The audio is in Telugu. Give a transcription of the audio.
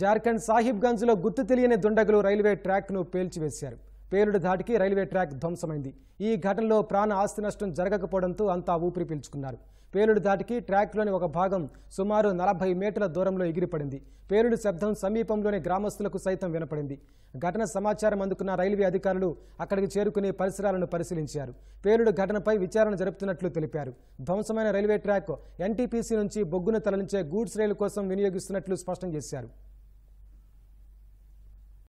జార్ఖండ్ సాహిబ్గంజ్లో గుర్తు తెలియని దుండగులు రైల్వే ట్రాక్ను పేల్చివేశారు పేలుడు ధాటికి రైల్వే ట్రాక్ ధ్వంసమైంది ఈ ఘటనలో ప్రాణ ఆస్తి నష్టం జరగకపోవడంతో అంతా ఊపిరి పీల్చుకున్నారు పేలుడు దాటికి ట్రాక్లోని ఒక భాగం సుమారు నలభై మీటర్ల దూరంలో ఎగిరిపడింది పేలుడు శబ్దం సమీపంలోని గ్రామస్తులకు సైతం వినపడింది ఘటన సమాచారం అందుకున్న రైల్వే అధికారులు అక్కడికి చేరుకుని పరిసరాలను పరిశీలించారు పేలుడు ఘటనపై విచారణ జరుపుతున్నట్లు తెలిపారు ధ్వంసమైన రైల్వే ట్రాక్ ఎన్టీపీసీ నుంచి బొగ్గును తరలించే గూడ్స్ రైలు కోసం వినియోగిస్తున్నట్లు స్పష్టం చేశారు